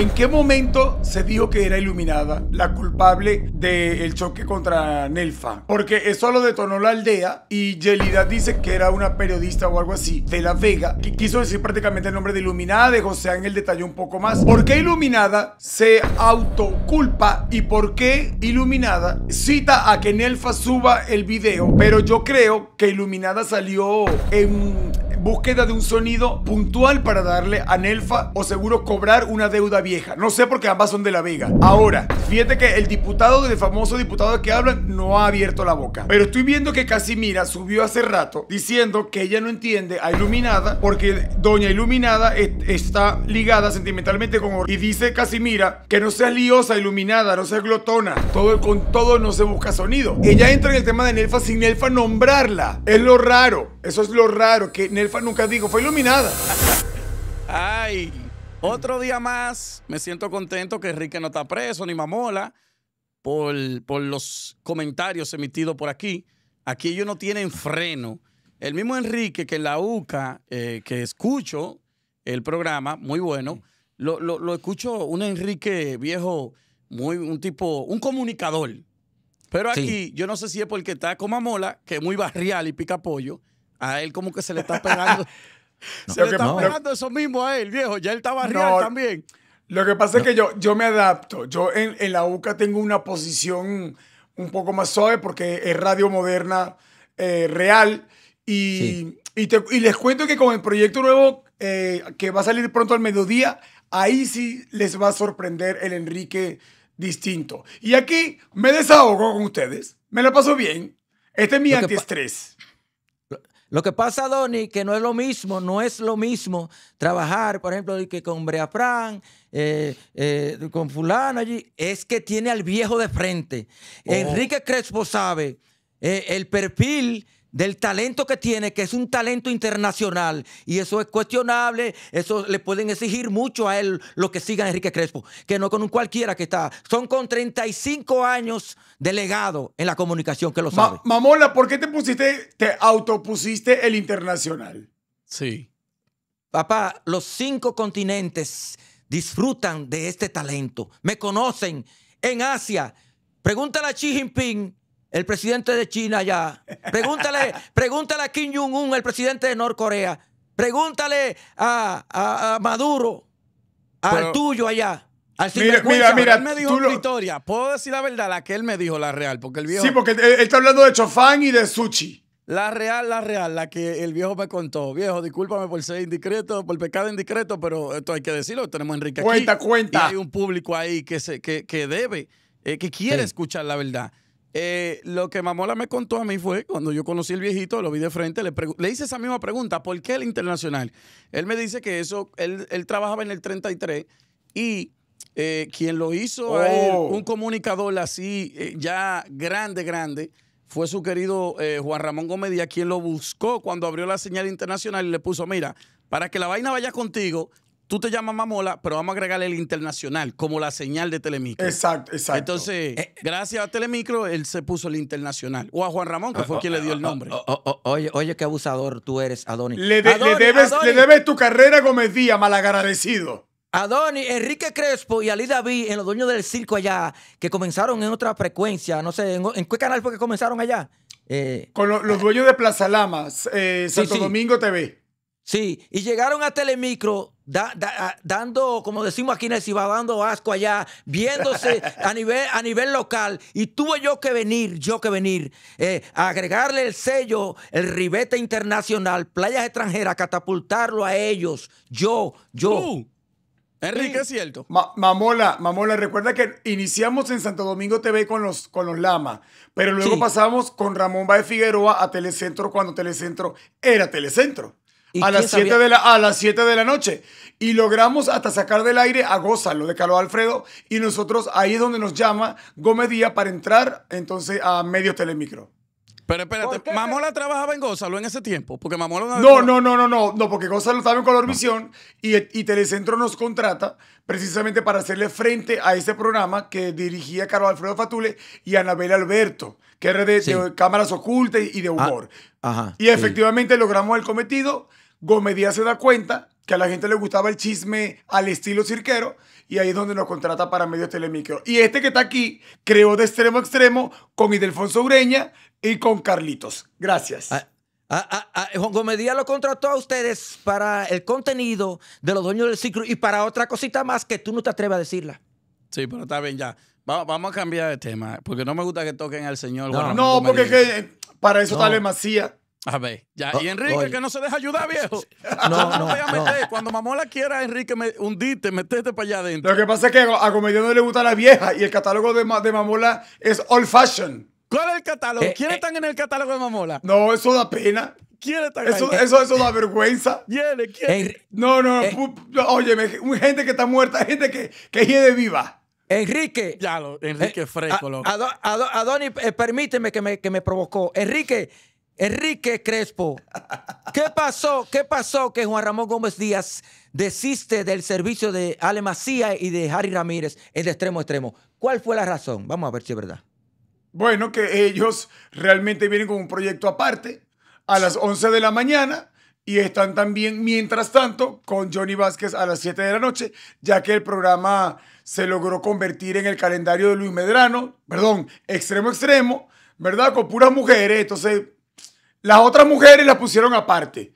¿En qué momento se dijo que era iluminada la culpable del choque contra Nelfa? Porque eso lo detonó la aldea y Yelida dice que era una periodista o algo así de La Vega que quiso decir prácticamente el nombre de iluminada. De José Ángel detalló un poco más. ¿Por qué iluminada se autoculpa y por qué iluminada cita a que Nelfa suba el video? Pero yo creo que iluminada salió en búsqueda de un sonido puntual para darle a Nelfa o seguro cobrar una deuda vieja. No sé porque ambas son de la Vega. Ahora, fíjate que el diputado, el famoso diputado que hablan, no ha abierto la boca. Pero estoy viendo que Casimira subió hace rato diciendo que ella no entiende a Iluminada porque Doña Iluminada está ligada sentimentalmente con Or Y dice Casimira que no sea liosa, Iluminada, no seas glotona. Todo con todo no se busca sonido. Ella entra en el tema de Nelfa sin Nelfa nombrarla. Es lo raro. Eso es lo raro que Nelfa nunca digo, fue iluminada. Ay, otro día más. Me siento contento que Enrique no está preso, ni mamola, por, por los comentarios emitidos por aquí. Aquí ellos no tienen freno. El mismo Enrique que en la UCA, eh, que escucho el programa, muy bueno, lo, escucho un Enrique viejo, muy un tipo, un comunicador. Pero aquí, yo no sé si es porque está con mamola, que es muy barrial y pica pollo, a él como que se le está pegando. se le está pegando eso mismo a él, viejo. Ya él estaba real también. Lo que pasa es que yo, yo me adapto. Yo en, la UCA tengo una posición un poco más suave porque es radio moderna eh, real. Y, les cuento que con el proyecto nuevo eh, que va a salir pronto al mediodía, ahí sí les va a sorprender el Enrique distinto. Y aquí me desahogo con ustedes. Me lo paso bien. Este es mi antiestrés. Lo que pasa, Donny, que no es lo mismo, no es lo mismo trabajar, por ejemplo, que con Brea Fran, eh, eh, con fulano allí, es que tiene al viejo de frente. Oh. Enrique Crespo sabe eh, el perfil del talento que tiene, que es un talento internacional, y eso es cuestionable, eso le pueden exigir mucho a él lo que siga Enrique Crespo, que no con un cualquiera que está, son con 35 años de legado en la comunicación que lo sabe. Mamola, ¿por qué te pusiste, te autopusiste el internacional? Sí. Papá, los cinco continentes disfrutan de este talento, me conocen en Asia, pregúntale a Xi Jinping el presidente de China ya. Pregúntale, pregúntale a Kim Jong-un, el presidente de Norcorea. Pregúntale a, Maduro, al tuyo allá. Al mira, mira, mira, él me dijo Victoria. Puedo decir la verdad, la que él me dijo, la real, porque el viejo. Sí, porque él, está hablando de Chofán y de Sushi. La real, la real, la que el viejo me contó. Viejo, discúlpame por ser indiscreto, por pecado indiscreto, pero esto hay que decirlo. Tenemos Enrique aquí. Cuenta, cuenta. Y hay un público ahí que, se, que, que debe, eh, que quiere escuchar la verdad. Eh, lo que Mamola me contó a mí fue, cuando yo conocí al viejito, lo vi de frente, le, le, hice esa misma pregunta, ¿por qué el internacional? Él me dice que eso, él, trabajaba en el 33 y eh, quien lo hizo oh. un comunicador así, eh, ya grande, grande, fue su querido Juan Ramón Gómez Díaz, quien lo buscó cuando abrió la señal internacional y le puso, mira, para que la vaina vaya contigo, tú te llamas Mamola, pero vamos a agregarle el internacional como la señal de Telemicro. Exacto, exacto. Entonces, eh, eh. gracias a Telemicro, él se puso el internacional. O a Juan Ramón, que fue quien le dio el oh, oh, nombre. Oh, oye, oye, qué abusador tú eres, Adonis. Le, debes, tu carrera a Gómez Díaz, malagradecido. Adonis, Enrique Crespo y Ali David, en los dueños del circo allá, que comenzaron en otra frecuencia, no sé, ¿en, qué canal fue que comenzaron allá? Eh, Con los dueños de Plaza Lamas, Santo Domingo TV. Sí, y llegaron a Telemicro Ah, dando, como decimos aquí en el Ciba, dando asco allá, viéndose a nivel, a nivel local. Y tuve yo que venir, yo que venir, eh, a agregarle el sello, el ribete internacional, playas extranjeras, catapultarlo a ellos. Yo, yo. Uh, Enrique, es cierto. Mamola, Mamola, recuerda que iniciamos en Santo Domingo TV con los, con los Lama, pero luego pasamos con Ramón Baez Figueroa a Telecentro cuando Telecentro era Telecentro a las, siete de la, a las 7 de la noche. Y logramos hasta sacar del aire a Gózalo de Carlos Alfredo. Y nosotros ahí es donde nos llama Gómez Díaz para entrar entonces a medio telemicro. Pero espérate, Mamola trabajaba en Gózalo en ese tiempo, porque Mamola no... No, no, no, no, no, porque Gózalo estaba en Colorvisión y, y Telecentro nos contrata precisamente para hacerle frente a ese programa que dirigía Carlos Alfredo Fatule y Anabel Alberto, que era de, cámaras ocultas y de ah, humor. y efectivamente logramos el cometido Gomedía se da cuenta que a la gente le gustaba el chisme al estilo cirquero y ahí es donde nos contrata para medios telemicro. Y este que está aquí creó de extremo a extremo con Idelfonso Ureña y con Carlitos. Gracias. Ah, ah, ah, Juan Gómez lo contrató a ustedes para el contenido de los dueños del ciclo y para otra cosita más que tú no te atreves a decirla. Sí, pero está bien, ya. vamos a cambiar de tema, porque no me gusta que toquen al señor. No, Juan no porque Que eh, para eso sale está la a ver, ya. Oh, y Enrique, que no se deja ayudar, viejo. No, no, no, a meter. Cuando Mamola quiera, Enrique, me, hundite, metete para allá adentro. Lo que pasa es que a Comedia no le gusta la vieja y el catálogo de, Mamola es old fashion. ¿Cuál es el catálogo? Eh, ¿Quiénes eh. están en el catálogo de Mamola? No, eso da pena. ¿Quiénes están eso, Eso, eso da vergüenza. ¿Quiénes? ¿Quién? no, no, eh. oye Óyeme, gente que está muerta, gente que, que de viva. Enrique. Ya, lo, Enrique Fresco, loco. Adonis, permíteme que me, que me provocó. Enrique, Enrique Crespo, ¿qué pasó? ¿Qué pasó que Juan Ramón Gómez Díaz desiste del servicio de Ale Macía y de Harry Ramírez en de extremo a extremo? ¿Cuál fue la razón? Vamos a ver si es verdad. Bueno, que ellos realmente vienen con un proyecto aparte a las 11 de la mañana y están también, mientras tanto, con Johnny Vázquez a las 7 de la noche, ya que el programa se logró convertir en el calendario de Luis Medrano, perdón, extremo extremo, ¿verdad? Con puras mujeres, entonces las otras mujeres las pusieron aparte.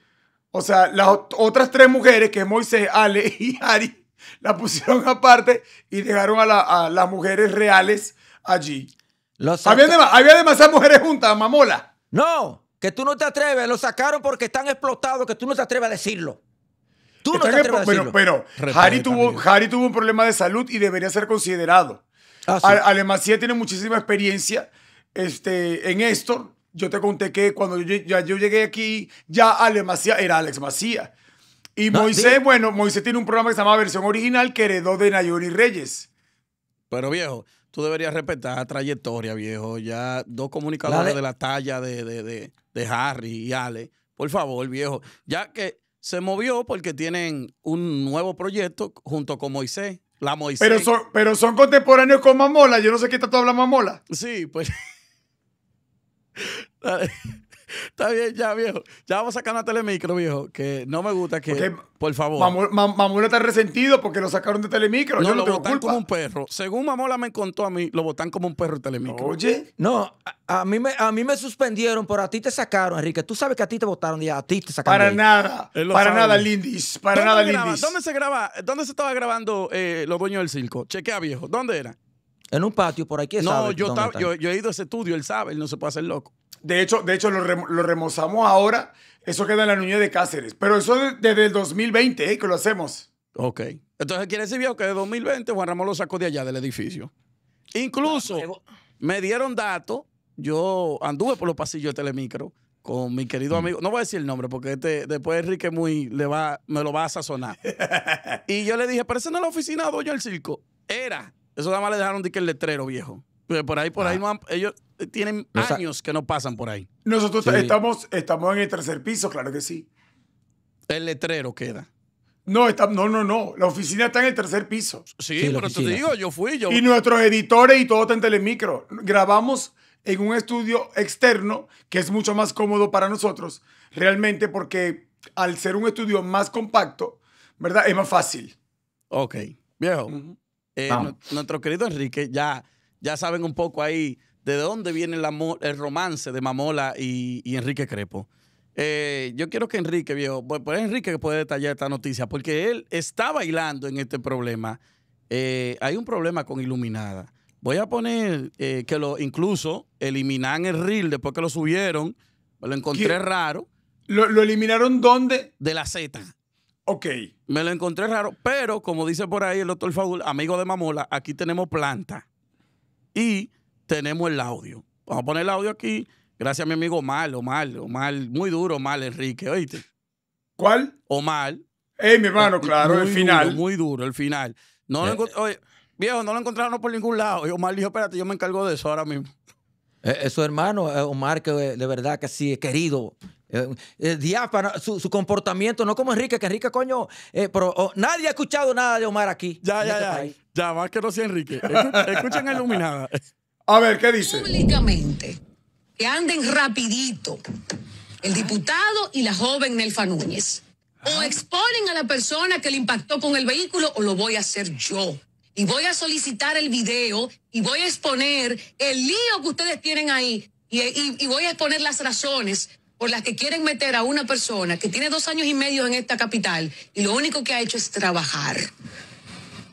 O sea, las otras tres mujeres, que Moisés, Ale y Ari, las pusieron aparte y dejaron a, las mujeres reales allí. había, había demasiadas mujeres juntas, mamola. No, que tú no te atreves, lo sacaron porque están explotados, que tú no te atreves a decirlo. Tú no te atreves a decirlo. Pero, pero Harry, tuvo, Harry tuvo un problema de salud y debería ser considerado. Ah, Alemacía tiene muchísima experiencia este, en esto yo te conté que cuando yo, ya yo llegué aquí, ya Alex Macía era Alex Macía Y Moisés, bueno, Moisés tiene un programa que se llama Versión Original que heredó de Nayori Reyes. Pero viejo, tú deberías respetar la trayectoria, viejo. Ya dos comunicadores de la talla de, de, de, de, Harry y Ale. Por favor, viejo. Ya que se movió porque tienen un nuevo proyecto junto con Moisés. La Moisés. Pero son, pero son contemporáneos con Mamola. Yo no sé qué está todo hablando Mamola. Sí, pues. Está bien, ya, viejo. Ya vamos a sacar una telemicro, viejo. Que no me gusta que. Por favor. Mamola, está resentido porque lo sacaron de telemicro. Yo lo no botan como un perro. Según Mamola me contó a mí, lo botan como un perro de telemicro. Oye. No, a, mí me, a mí me suspendieron, pero a ti te sacaron, Enrique. Tú sabes que a ti te votaron y a ti te sacaron. Para nada. Para nada, Lindis. Para nada, Lindis. ¿Dónde se graba? ¿Dónde se estaba grabando eh, Los Dueños del Circo? Chequea, viejo. ¿Dónde era? En un patio por aquí. No, yo, está? yo, yo, he ido a ese estudio, él sabe, él no se puede hacer loco. De hecho, de hecho lo, remozamos ahora. Eso queda en la Nuñez de Cáceres. Pero eso desde el 2020 eh, que lo hacemos. Ok. Entonces quiere decir que de 2020 Juan Ramón lo sacó de allá del edificio. Incluso eh, me dieron datos. Yo anduve por los pasillos de Telemicro con mi querido mm. amigo, no voy a decir el nombre porque este, después Enrique muy le va, me lo va a sazonar. y yo le dije, pero esa no es la oficina de Doña del Circo. Era eso nada más le dejaron de que el letrero, viejo. Porque por ahí, por ahí ah. ellos eh, tienen años que no pasan por ahí. Nosotros estamos, estamos en el tercer piso, claro que sí. El letrero queda. No, está, no, no, no. La oficina está en el tercer piso. Sí, pero te digo, yo fui, yo. Y nuestros editores y todo está en Telemicro. Grabamos en un estudio externo que es mucho más cómodo para nosotros, realmente porque al ser un estudio más compacto, ¿verdad? Es más fácil. Ok, viejo. Eh, nuestro querido Enrique, ya, ya saben un poco ahí de dónde viene el, romance de Mamola y, Enrique Crepo. Eh, yo quiero que Enrique, viejo, pues, pues Enrique puede detallar esta noticia, porque él está bailando en este problema. Eh, hay un problema con Iluminada. Voy a poner que lo incluso eliminan el reel después que lo subieron. Lo encontré raro. ¿Lo, ¿Lo, eliminaron dónde? De la Z. Ok. Me lo encontré raro, pero como dice por ahí el doctor Faul, amigo de Mamola, aquí tenemos planta y tenemos el audio. Vamos a poner el audio aquí, gracias a mi amigo Omar, Omar, Omar, muy duro Omar Enrique, ¿oíste? ¿Cuál? Omar. Ey, mi hermano, eh, claro, el final. muy duro, el final. No eh. viejo, no lo encontraron por ningún lado. Y Omar dijo, espérate, yo me encargo de eso ahora mismo. Eh, eso, su hermano, Omar, que de verdad que sí es querido eh, eh, su, comportamiento, no como Enrique, que Enrique, coño, eh, pero oh, nadie ha escuchado nada de Omar aquí. Ya, ya, este ya. Ya, más que no sea Enrique. Escuchen a Iluminada. A ver, ¿qué dice? Públicamente, que anden rapidito el diputado y la joven Nelfa Núñez. O exponen a la persona que le impactó con el vehículo o lo voy a hacer yo y voy a solicitar el video y voy a exponer el lío que ustedes tienen ahí y, voy a exponer las razones por las que quieren meter a una persona que tiene dos años y medio en esta capital y lo único que ha hecho es trabajar.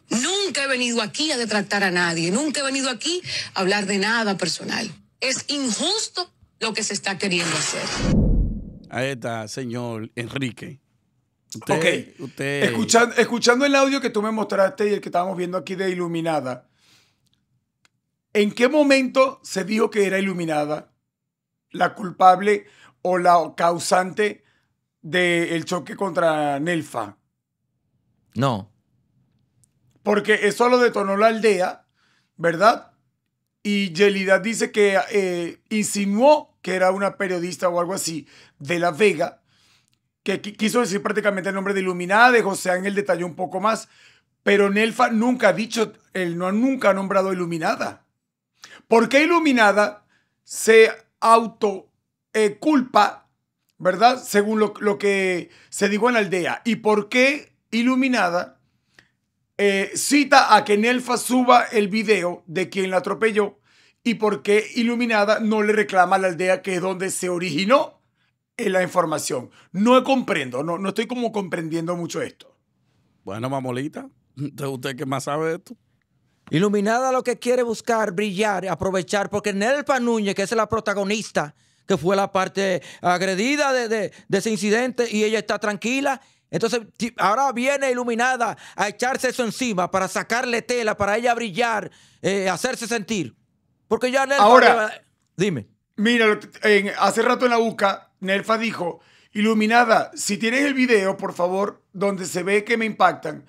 Nunca he venido aquí a detractar a nadie, nunca he venido aquí a hablar de nada personal. Es injusto lo que se está queriendo hacer. Ahí está, señor Enrique. Usted, Escuchando, escuchando el audio que tú me mostraste y el que estábamos viendo aquí de Iluminada, ¿en qué momento se dijo que era Iluminada la culpable o la causante del choque contra Nelfa? No. Porque eso lo detonó la aldea, ¿verdad? Y Yelida dice que eh, insinuó que era una periodista o algo así de La Vega, que quiso decir prácticamente el nombre de Iluminada, de José Ángel detalló un poco más, pero Nelfa nunca ha dicho, él no nunca ha nombrado Iluminada. ¿Por qué Iluminada se auto eh, culpa, ¿verdad? Según lo, que se dijo en la aldea. ¿Y por qué Iluminada eh, cita a que Nelfa suba el video de quien la atropelló? ¿Y por qué Iluminada no le reclama a la aldea que es donde se originó la información? No comprendo, no, no estoy como comprendiendo mucho esto. Bueno, mamolita, ¿usted qué más sabe de esto? Iluminada lo que quiere buscar, brillar, aprovechar, porque Nelfa Núñez, que es la protagonista, fue la parte agredida de, ese incidente y ella está tranquila. Entonces, ahora viene iluminada a echarse eso encima para sacarle tela, para ella brillar, eh, hacerse sentir. Porque ya Nelfa. Ahora, dime. Mira, hace rato en la UCA, Nelfa dijo: Iluminada, si tienes el video, por favor, donde se ve que me impactan,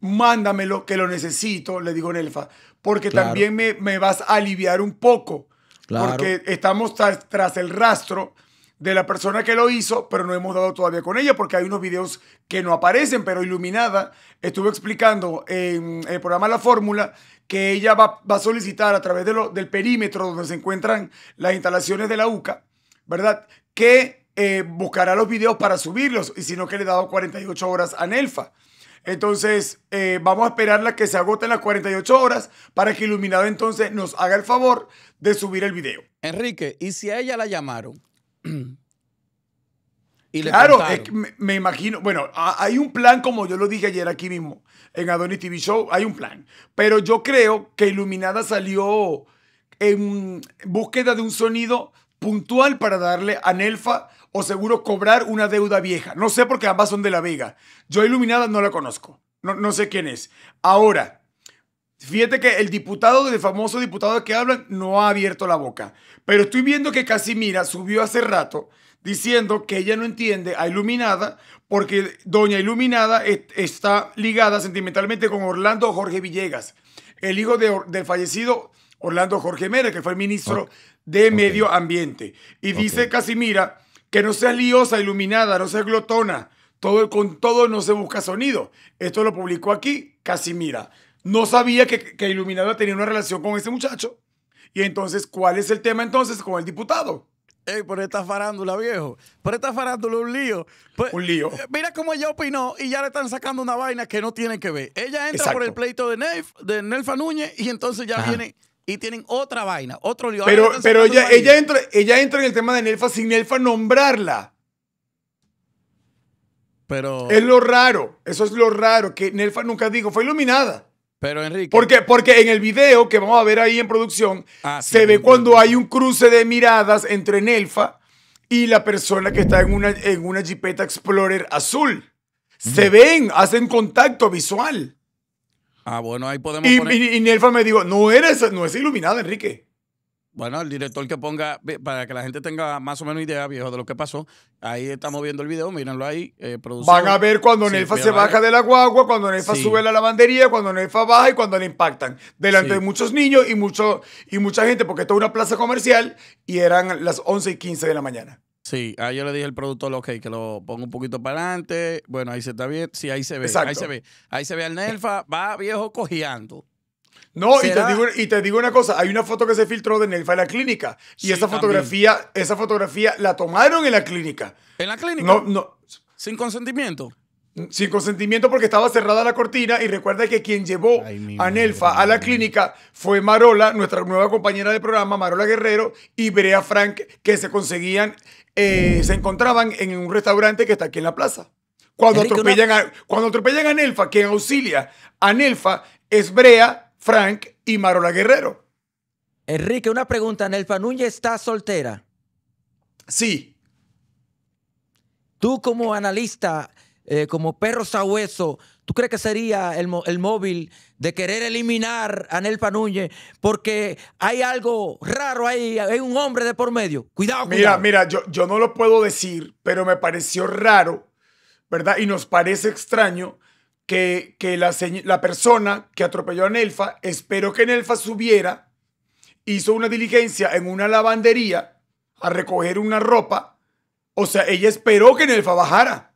mándamelo, que lo necesito, le digo Nelfa, porque también me vas a aliviar un poco. Porque estamos tras, el rastro de la persona que lo hizo, pero no hemos dado todavía con ella porque hay unos videos que no aparecen, pero Iluminada estuvo explicando en el programa La Fórmula que ella va, a solicitar a través del perímetro donde se encuentran las instalaciones de la UCA, ¿verdad? Que eh, buscará los videos para subirlos y si no que le he dado 48 horas a Nelfa. Entonces, eh, vamos a esperar la que se agoten las 48 horas para que Iluminada entonces nos haga el favor de subir el video. Enrique, ¿y si a ella la llamaron? claro, me, imagino, bueno, hay un plan, como yo lo dije ayer aquí mismo, en Adonis TV Show, hay un plan. Pero yo creo que Iluminada salió en búsqueda de un sonido puntual para darle a Nelfa o seguro cobrar una deuda vieja. No sé porque ambas son de la Vega. Yo Iluminada no la conozco. No, sé quién es. Ahora, fíjate que el diputado, el famoso diputado que hablan, no ha abierto la boca. Pero estoy viendo que Casimira subió hace rato diciendo que ella no entiende a Iluminada porque Doña Iluminada está ligada sentimentalmente con Orlando Jorge Villegas, el hijo de del fallecido Orlando Jorge Mera, que fue el ministro de Medio Ambiente. Y dice Casimira que no sea liosa, iluminada, no seas glotona. Todo, con todo no se busca sonido. Esto lo publicó aquí Casimira. No sabía que, que Iluminada tenía una relación con ese muchacho. Y entonces, ¿cuál es el tema entonces con el diputado? Ey, por esta farándula, viejo. Por esta farándula, un lío. Pues, un lío. Eh, mira cómo ella opinó y ya le están sacando una vaina que no tiene que ver. Ella entra por el pleito de de Nelfa Núñez, y entonces ya viene y tienen otra vaina, otro lío. Pero, pero ella, entra, ella entra en el tema de Nelfa sin Nelfa nombrarla. Pero. Es lo raro. Eso es lo raro. Que Nelfa nunca dijo, fue iluminada. Pero Enrique. Porque, porque en el video que vamos a ver ahí en producción, ah, se ve cuando hay un cruce de miradas entre Nelfa y la persona que está en una, en una Jeepeta Explorer azul. Se ven, hacen contacto visual. Ah, bueno, ahí podemos y, poner... Y, Nelfa me dijo, no, eres, no es iluminada, Enrique. Bueno, el director que ponga, para que la gente tenga más o menos idea, viejo, de lo que pasó. Ahí estamos viendo el video, mírenlo ahí. Eh, Van a ver cuando Nelfa se baja de la guagua, cuando Nelfa sube a la lavandería, cuando Nelfa baja y cuando le impactan. Delante de muchos niños y, mucho, y mucha gente, porque esto es una plaza comercial y eran las 11 y 15 de la mañana. Sí, ahí yo le dije al productor, ok, que lo pongo un poquito para adelante. Bueno, ahí se está bien. Sí, ahí se ve. Ahí se ve. Ahí se ve al Nelfa, va viejo cojeando. No, y te, digo, una cosa, hay una foto que se filtró de Nelfa en la clínica. Y esa fotografía, esa fotografía la tomaron en la clínica. ¿En la clínica? No, no. Sin consentimiento. Sin consentimiento porque estaba cerrada la cortina y recuerda que quien llevó a Nelfa a la clínica fue Marola, nuestra nueva compañera de programa, Marola Guerrero y Brea Frank, que se conseguían eh, se encontraban en un restaurante que está aquí en la plaza. Cuando, atropellan, a, Nelfa, quien auxilia a Nelfa es Brea, Frank y Marola Guerrero. Enrique, una pregunta. ¿Nelfa Núñez está soltera? Sí. Tú como analista, eh, como perro sabueso, ¿Tú crees que sería el, móvil de querer eliminar a Nelfa Núñez porque hay algo raro ahí, hay, un hombre de por medio? Cuidado, Mira, mira, yo, yo no lo puedo decir, pero me pareció raro, ¿verdad? Y nos parece extraño que, la, la, persona que atropelló a Nelfa esperó que Nelfa subiera, hizo una diligencia en una lavandería a recoger una ropa. O sea, ella esperó que Nelfa bajara.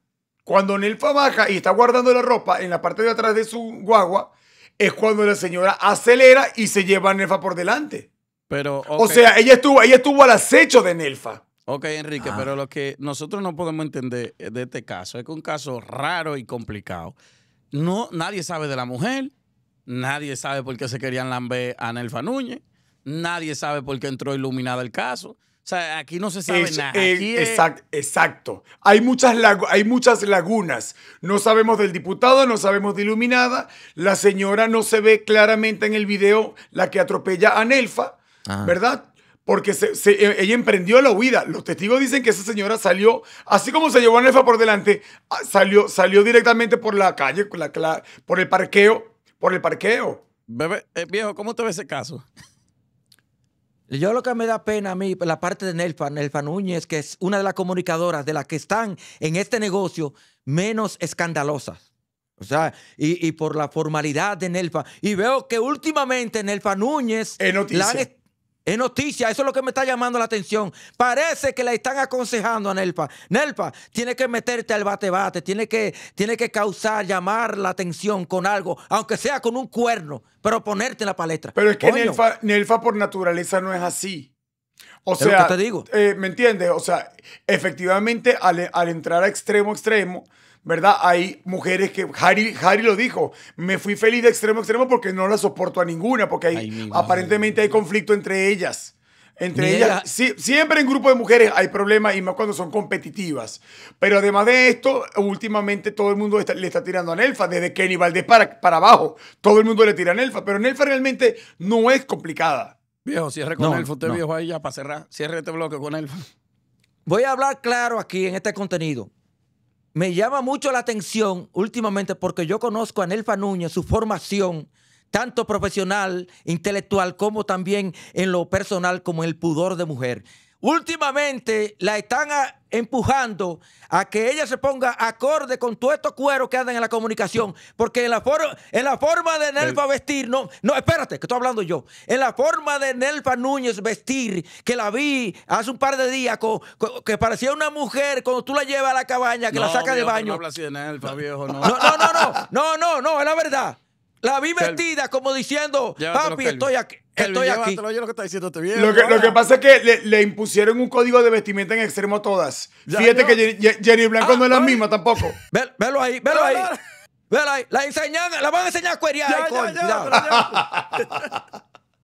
Cuando Nelfa baja y está guardando la ropa en la parte de atrás de su guagua, es cuando la señora acelera y se lleva a Nelfa por delante. Pero, O sea, ella estuvo, ella estuvo al acecho de Nelfa. Ok, Enrique, ah. pero lo que nosotros no podemos entender de este caso es que un caso raro y complicado. No, nadie sabe de la mujer, nadie sabe por qué se querían lamber a Nelfa Núñez, nadie sabe por qué entró iluminada el caso. O sea, aquí no se sabe nada. exacto. Hay muchas, hay muchas lagunas. No sabemos del diputado, no sabemos de Iluminada. La señora no se ve claramente en el video la que atropella a Nelfa, ah. ¿verdad? Porque e, ella emprendió la huida. Los testigos dicen que esa señora salió, así como se llevó a Nelfa por delante, ah, salió, salió directamente por la calle, por, el parqueo, por el parqueo. Eh, viejo, ¿cómo te ve ese caso? Yo lo que me da pena a mí, la parte de Nelfa, Nelfa Núñez, que es una de las comunicadoras de las que están en este negocio menos escandalosas. O sea, y, por la formalidad de Nelfa. Y veo que últimamente Nelfa Núñez... En es noticia, eso es lo que me está llamando la atención. Parece que le están aconsejando a Nelpa. Nelpa, tiene que meterte al bate-bate, tiene que, tiene que causar, llamar la atención con algo, aunque sea con un cuerno, pero ponerte en la palestra. Pero es que Nelpa, por naturaleza no es así. O sea, te digo? Eh, ¿me entiendes? O sea, efectivamente al, al entrar a extremo, extremo, ¿verdad? Hay mujeres que, Harry, Harry lo dijo, me fui feliz de extremo a extremo porque no la soporto a ninguna, porque hay, aparentemente hay conflicto entre ellas. Entre ellas, sí, siempre en grupo de mujeres hay problemas y más cuando son competitivas. Pero además de esto, últimamente todo el mundo le está tirando a Nelfa, desde Kenny Valdés para, para abajo. Todo el mundo le tira a Nelfa, pero Nelfa realmente no es complicada. Viejo, cierre con Nelfa. viejo ahí ya para cerrar. Cierre este bloque con Nelfa. Voy a hablar claro aquí en este contenido me llama mucho la atención últimamente porque yo conozco a Nelfa Núñez, su formación, tanto profesional, intelectual, como también en lo personal, como el pudor de mujer. Últimamente la están empujando a que ella se ponga acorde con todos estos cueros que andan en la comunicación. Porque en la, en la forma de Nelfa vestir, no, espérate, que estoy hablando yo. En la forma de Nelfa Núñez vestir, que la vi hace un par de días, que parecía una mujer cuando tú la llevas a la cabaña, que la saca de baño. No, no. No, no, no, no, no, es la verdad. La vi vestida como diciendo, papi, estoy aquí. Estoy aquí. lo que está lo, que, lo, que, pasa es que le, le, impusieron un código de vestimenta en extremo a todas. Fíjate que Jenny, Blanco ah, no es la misma tampoco. velo ahí, velo ahí. Velo ahí. La, enseñan, la van a enseñar a